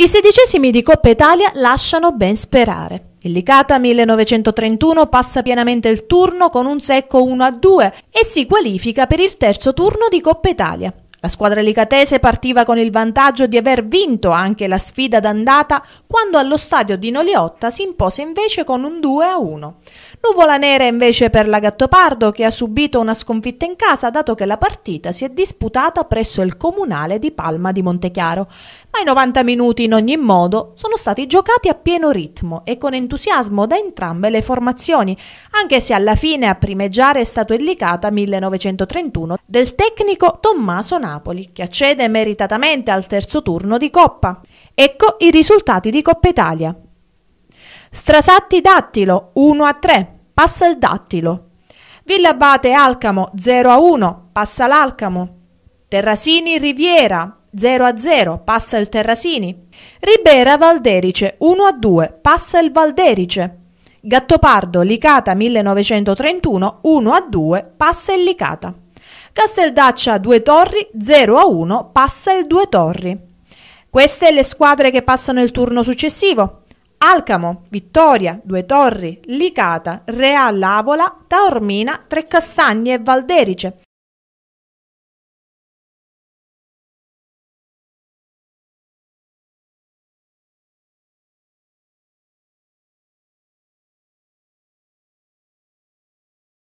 I sedicesimi di Coppa Italia lasciano ben sperare. Il Licata 1931 passa pienamente il turno con un secco 1-2 e si qualifica per il terzo turno di Coppa Italia. La squadra licatese partiva con il vantaggio di aver vinto anche la sfida d'andata quando allo stadio di Noliotta si impose invece con un 2 a 1. Nuvola nera invece per la Gattopardo che ha subito una sconfitta in casa dato che la partita si è disputata presso il comunale di Palma di Montechiaro. Ma i 90 minuti in ogni modo sono stati giocati a pieno ritmo e con entusiasmo da entrambe le formazioni, anche se alla fine a primeggiare è stato il Licata 1931 del tecnico Tommaso Nani. Napoli, che accede meritatamente al terzo turno di Coppa. Ecco i risultati di Coppa Italia. Strasatti Dattilo 1 a 3, passa il Dattilo. Villa Abate Alcamo 0 a 1, passa l'Alcamo. Terrasini Riviera 0 a 0, passa il Terrasini. Ribera Valderice 1 a 2, passa il Valderice. Gattopardo Licata 1931 1 a 2, passa il Licata. Casteldaccia 2 Torri 0 a 1 passa il 2 Torri. Queste le squadre che passano il turno successivo. Alcamo, Vittoria, Due Torri, Licata, Real Lavola, Taormina, Castagne e Valderice.